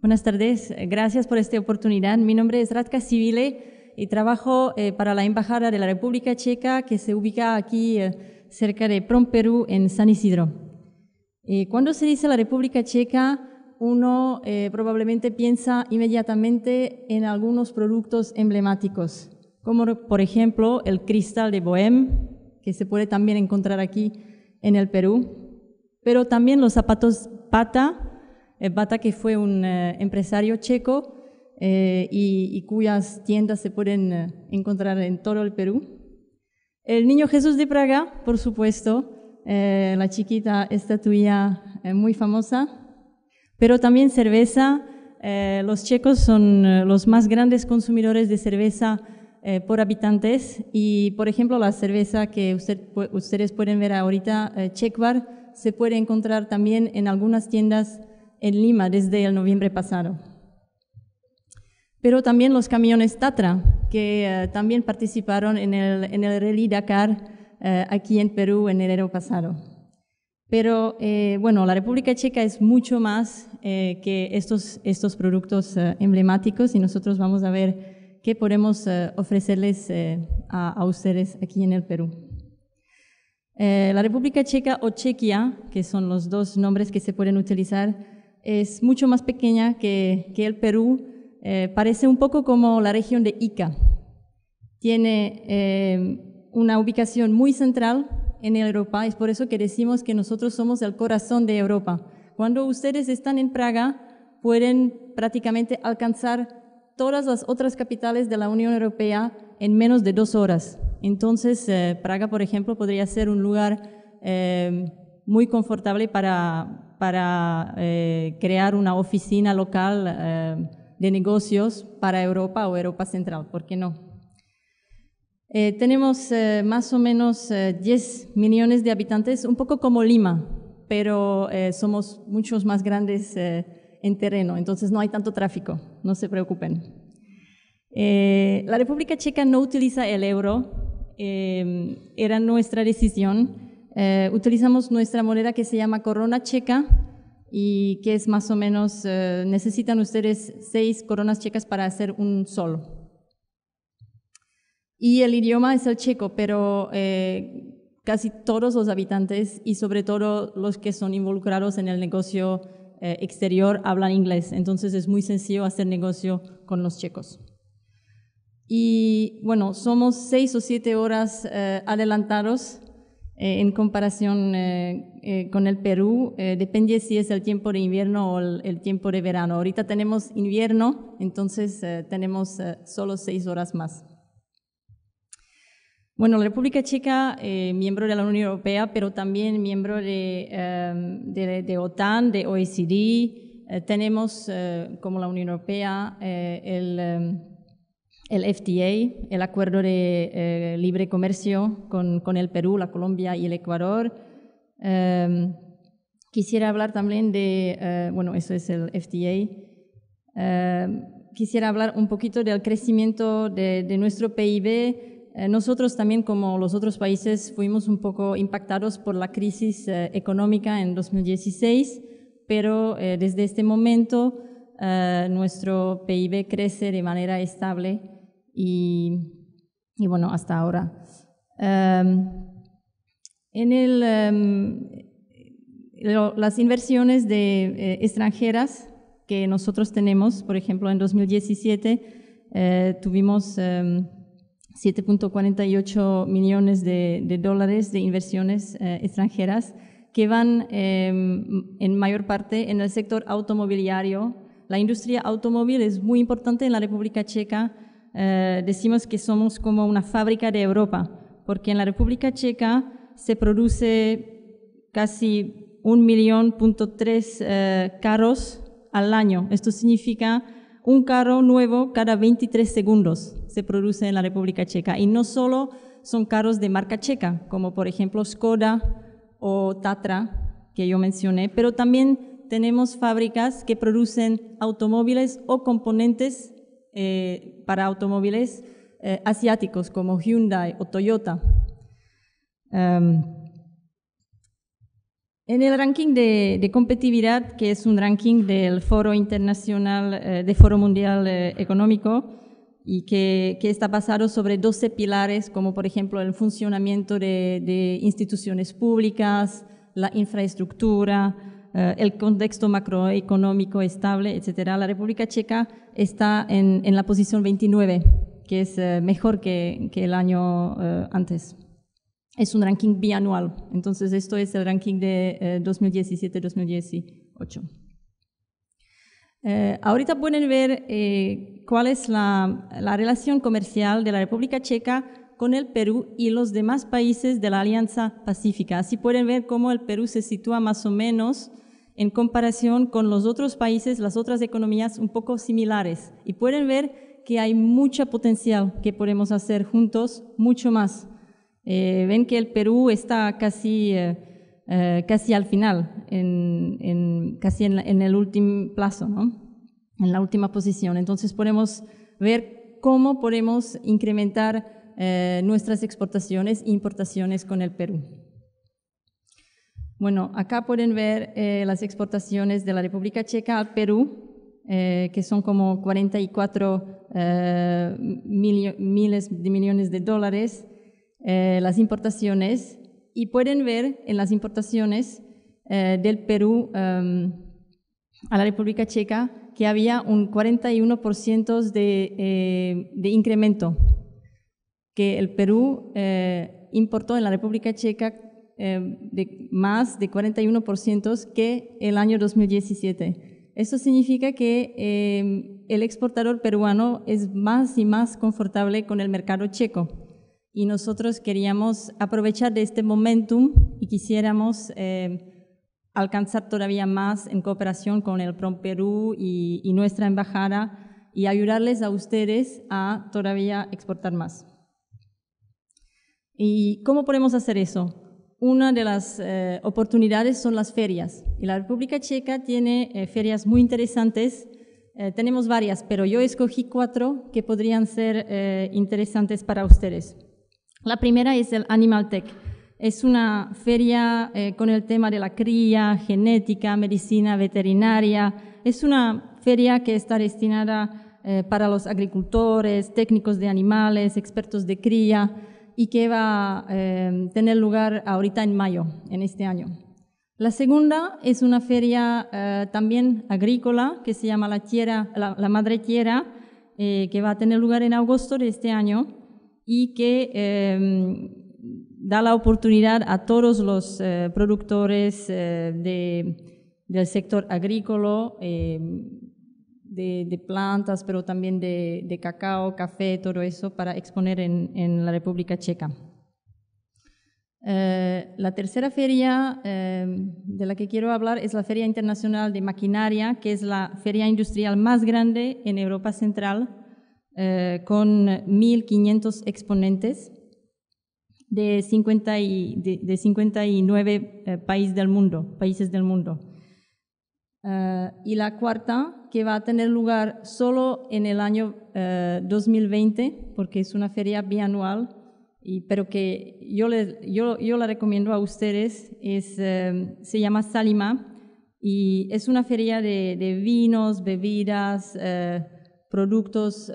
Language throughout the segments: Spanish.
Buenas tardes, gracias por esta oportunidad. Mi nombre es Radka Civile y trabajo eh, para la Embajada de la República Checa que se ubica aquí eh, cerca de Prom, Perú, en San Isidro. Eh, cuando se dice la República Checa, uno probablemente piensa inmediatamente en algunos productos emblemáticos, como por ejemplo el cristal de Bohème, que se puede también encontrar aquí en el Perú, pero también los zapatos pata, eh, Bata, que fue un eh, empresario checo eh, y, cuyas tiendas se pueden encontrar en todo el Perú. El niño Jesús de Praga, por supuesto, la chiquita estatuilla muy famosa, pero también cerveza. los checos son los más grandes consumidores de cerveza por habitantes y, por ejemplo, la cerveza que ustedes pueden ver ahorita, Chekvar, se puede encontrar también en algunas tiendas en Lima desde el noviembre pasado. Pero también los camiones Tatra, que eh, también participaron en el, en el Rally Dakar eh, aquí en Perú en enero pasado. Pero eh, bueno, la República Checa es mucho más que estos, estos productos emblemáticos y nosotros vamos a ver qué podemos ofrecerles a, a ustedes aquí en el Perú. la República Checa o Chequia, que son los dos nombres que se pueden utilizar, es mucho más pequeña que, el Perú. Eh, parece un poco como la región de Ica. Tiene eh, una ubicación muy central en Europa, es por eso que decimos que nosotros somos el corazón de Europa. Cuando ustedes están en Praga, pueden prácticamente alcanzar todas las otras capitales de la Unión Europea en menos de dos horas. Entonces, eh, Praga, por ejemplo, podría ser un lugar muy confortable para, para eh, crear una oficina local eh, de negocios para Europa o Europa Central, ¿por qué no? Eh, tenemos más o menos 10 millones de habitantes, un poco como Lima, pero somos muchos más grandes en terreno, entonces no hay tanto tráfico, no se preocupen. la República Checa no utiliza el euro, era nuestra decisión eh, utilizamos nuestra moneda que se llama corona checa y que es más o menos, eh, necesitan ustedes seis coronas checas para hacer un solo. Y el idioma es el checo, pero eh, casi todos los habitantes y sobre todo los que son involucrados en el negocio exterior hablan inglés, entonces es muy sencillo hacer negocio con los checos. Y bueno, somos seis o siete horas adelantados eh, en comparación eh, eh, con el Perú, depende si es el tiempo de invierno o el, tiempo de verano. Ahorita tenemos invierno, entonces tenemos solo seis horas más. Bueno, la República Checa, miembro de la Unión Europea, pero también miembro de, em, de OTAN, de OECD, tenemos como la Unión Europea el, em, el FTA, el Acuerdo de eh, Libre Comercio con, con, el Perú, la Colombia y el Ecuador. Em, quisiera hablar también de, eh, bueno, eso es el FTA. Em, quisiera hablar un poquito del crecimiento de, de nuestro PIB. Eh, nosotros también, como los otros países, fuimos un poco impactados por la crisis económica en 2016, pero desde este momento nuestro PIB crece de manera estable y, bueno, hasta ahora. Em, en el, em, las inversiones de, eh, extranjeras que nosotros tenemos, por ejemplo, en 2017 eh, tuvimos... 7.48 em, millones de, dólares de inversiones eh, extranjeras que van en mayor parte en el sector automobiliario. La industria automóvil es muy importante en la República Checa eh, decimos que somos como una fábrica de Europa, porque en la República Checa se produce casi un millón punto tres eh, carros al año. Esto significa un carro nuevo cada 23 segundos se produce en la República Checa. Y no solo son carros de marca checa, como por ejemplo Skoda o Tatra, que yo mencioné, pero también tenemos fábricas que producen automóviles o componentes eh, para automóviles eh, asiáticos como Hyundai o Toyota. Em, en el ranking de, competitividad, que es un ranking del Foro Internacional, eh, de Foro Mundial Económico, y que, está basado sobre 12 pilares, como por ejemplo el funcionamiento de instituciones públicas, la infraestructura, eh, el contexto macroeconómico estable, etcétera, la República Checa está en, en la posición 29, que es eh, mejor que, que, el año eh, antes. Es un ranking bianual, entonces esto es el ranking de 2017-2018. ahorita pueden ver cuál es la, la, relación comercial de la República Checa con el Perú y los demás países de la Alianza Pacífica. Así pueden ver cómo el Perú se sitúa más o menos en comparación con los otros países, las otras economías un poco similares. Y pueden ver que hay mucho potencial que podemos hacer juntos, mucho más. Eh, ven que el Perú está casi, eh, eh, casi al final, casi en, el último plazo, en la última posición. Entonces podemos ver cómo podemos incrementar nuestras exportaciones e importaciones con el Perú. Bueno, acá pueden ver eh, las exportaciones de la República Checa al Perú, eh, que son como 44 eh, miles de millones de dólares las importaciones. Y pueden ver en las importaciones del Perú em, a la República Checa que había un 41% de, incremento, que el Perú importó en la República Checa eh, de más de 41% que el año 2017. Eso significa que eh, el exportador peruano es más y más confortable con el mercado checo. Y nosotros queríamos aprovechar de este momentum y quisiéramos eh, alcanzar todavía más en cooperación con el PROM Perú y, nuestra embajada y ayudarles a ustedes a todavía exportar más. ¿Y cómo podemos hacer eso? una de las eh, oportunidades son las ferias. Y la República Checa tiene eh, ferias muy interesantes. Eh, tenemos varias, pero yo escogí cuatro que podrían ser interesantes para ustedes. La primera es el Animal Tech. Es una feria con el tema de la cría, genética, medicina veterinaria. Es una feria que está destinada para los agricultores, técnicos de animales, expertos de cría y que va a em, tener lugar ahorita en mayo, en este año. La segunda es una feria eh, también agrícola que se llama La, tierra, la, Madre Tierra, eh, que va a tener lugar en agosto de este año y que em, da la oportunidad a todos los eh, productores del sector agrícola em, de, plantas, pero también de, cacao, café, todo eso para exponer en, la República Checa. Eh, la tercera feria eh, de la que quiero hablar es la Feria Internacional de Maquinaria, que es la feria industrial más grande en Europa Central, eh, con 1.500 exponentes de, y, de, 59 eh, países del mundo. Países del mundo. Eh, y la cuarta, que va a tener lugar solo en el año 2020, eh, porque es una feria bianual, y, pero que yo, yo, yo, la recomiendo a ustedes, es, eh, se llama Salima, y es una feria de, de vinos, bebidas, productos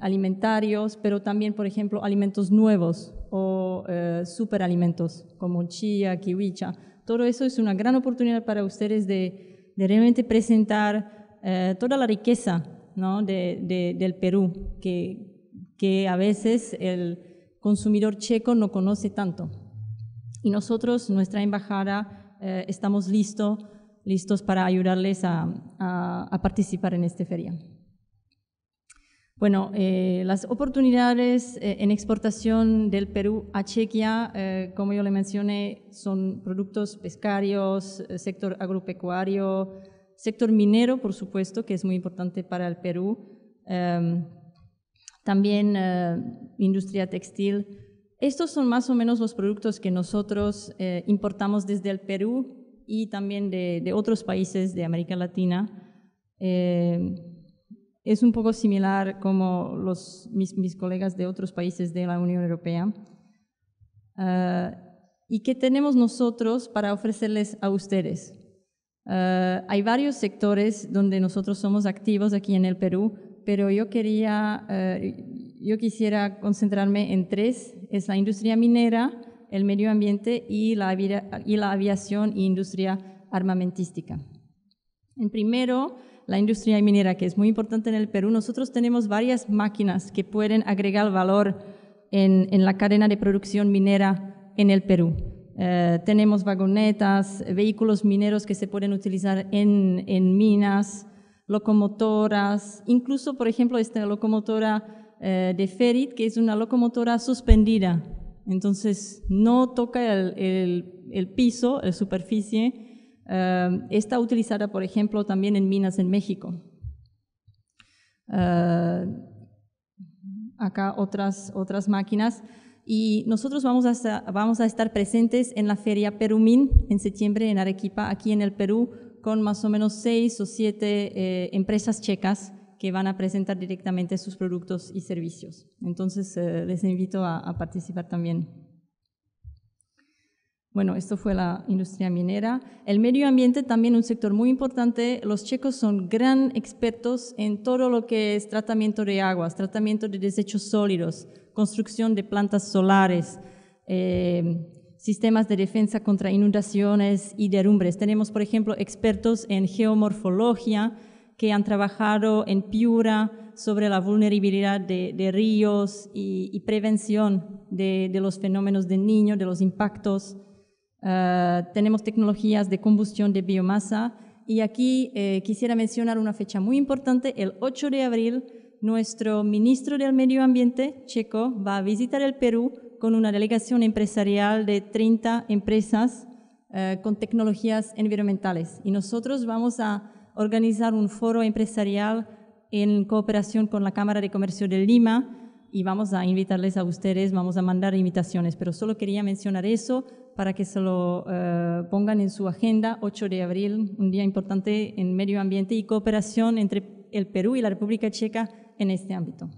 alimentarios, pero también, por ejemplo, alimentos nuevos o superalimentos como chía, kiwicha. Todo eso es una gran oportunidad para ustedes de de realmente presentar eh, toda la riqueza del Perú, que, a veces el consumidor checo no conoce tanto. Y nosotros, nuestra embajada, eh, estamos listo, listos para ayudarles a, a participar en esta feria. Bueno, eh, las oportunidades eh, en exportación del Perú a Chequia, eh, como yo le mencioné, son productos pescarios, sector agropecuario, sector minero, por supuesto, que es muy importante para el Perú, em, también industria textil. Estos son más o menos los productos que nosotros importamos desde el Perú y también de, otros países de América Latina em, es un poco similar como mis, colegas de otros países de la Unión Europea. Ah, ¿Y qué tenemos nosotros para ofrecerles a ustedes? Ah, hay varios sectores donde nosotros somos activos aquí en el Perú, pero yo, quería, ah, quisiera concentrarme en tres. Es la industria minera, el medio ambiente y la, aviación y e industria armamentística. En primero, la industria minera, que es muy importante en el Perú. Nosotros tenemos varias máquinas que pueden agregar valor en, en la cadena de producción minera en el Perú. Eh, tenemos vagonetas, vehículos mineros que se pueden utilizar en, en minas, locomotoras, incluso, por ejemplo, esta locomotora eh, de Ferit, que es una locomotora suspendida. Entonces, no toca el, el, el piso, la superficie, eh, está utilizada, por ejemplo, también en minas en México. Eh, acá otras, otras máquinas. Y nosotros vamos a, estar presentes en la Feria Perumin en septiembre en Arequipa, aquí en el Perú, con más o menos seis o siete eh, empresas checas que van a presentar directamente sus productos y servicios. Entonces, les invito a participar también. Bueno, esto fue la industria minera. El medio ambiente también un sector muy importante. Los checos son gran expertos en todo lo que es tratamiento de aguas, tratamiento de desechos sólidos, construcción de plantas solares, eh, sistemas de defensa contra inundaciones y derrumbes. Tenemos, por ejemplo, expertos en geomorfología que han trabajado en Piura sobre la vulnerabilidad de, ríos y, prevención de, los fenómenos de niño, de los impactos. Eh, tenemos tecnologías de combustión de biomasa y aquí eh, quisiera mencionar una fecha muy importante, el 8 de abril nuestro ministro del Medio Ambiente checo va a visitar el Perú con una delegación empresarial de 30 empresas eh, con tecnologías ambientales y nosotros vamos a organizar un foro empresarial en cooperación con la Cámara de Comercio de Lima y vamos a invitarles a ustedes, vamos a mandar invitaciones, pero solo quería mencionar eso para que se lo eh, pongan en su agenda, 8 de abril, un día importante en medio ambiente y cooperación entre el Perú y la República Checa en este ámbito.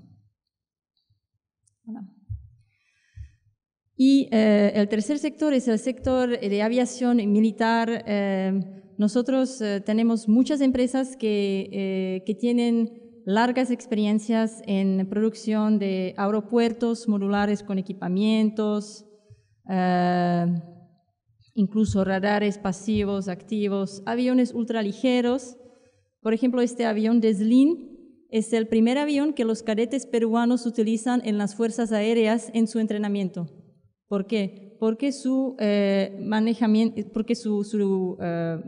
Y eh, el tercer sector es el sector de aviación militar. Eh, nosotros tenemos muchas empresas que, que tienen largas experiencias en producción de aeropuertos modulares con equipamientos, eh, incluso radares pasivos, activos, aviones ultraligeros. Por ejemplo, este avión Deslin es el primer avión que los cadetes peruanos utilizan en las fuerzas aéreas en su entrenamiento. ¿Por qué? Porque su, eh, porque su, eh,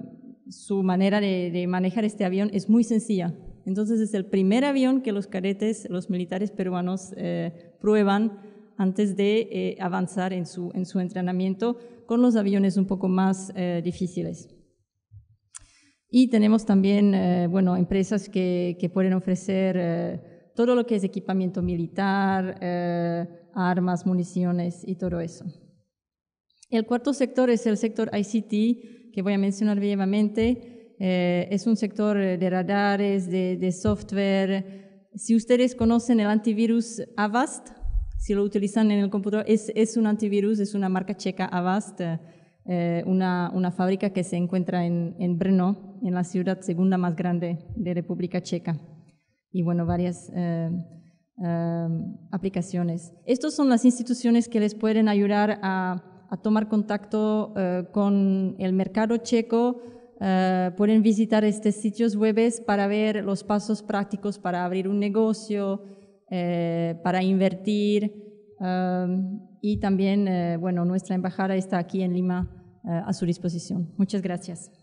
manera de manejar este avión es muy sencilla. Entonces es el primer avión que los caretes, los militares peruanos eh, prueban antes de eh, avanzar en su, entrenamiento con los aviones un poco más eh, difíciles. Y tenemos también bueno, empresas que pueden ofrecer todo lo que es equipamiento militar, armas, municiones y todo eso. El cuarto sector es el sector ICT, que voy a mencionar brevemente. Eh, es un sector eh, de radares, de, software. Si ustedes conocen el antivirus Avast, si lo utilizan en el computador, es, es un antivirus, es una marca checa Avast, eh, una, una, fábrica que se encuentra en, en Brno, en la ciudad segunda más grande de República Checa. Y bueno, varias... aplicaciones. Estas son las instituciones que les pueden ayudar a, a tomar contacto con el mercado checo, eh, pueden visitar estos sitios web para ver los pasos prácticos para abrir un negocio, eh, para invertir. Eh, y también, bueno, nuestra embajada está aquí en Lima a su disposición. Muchas gracias.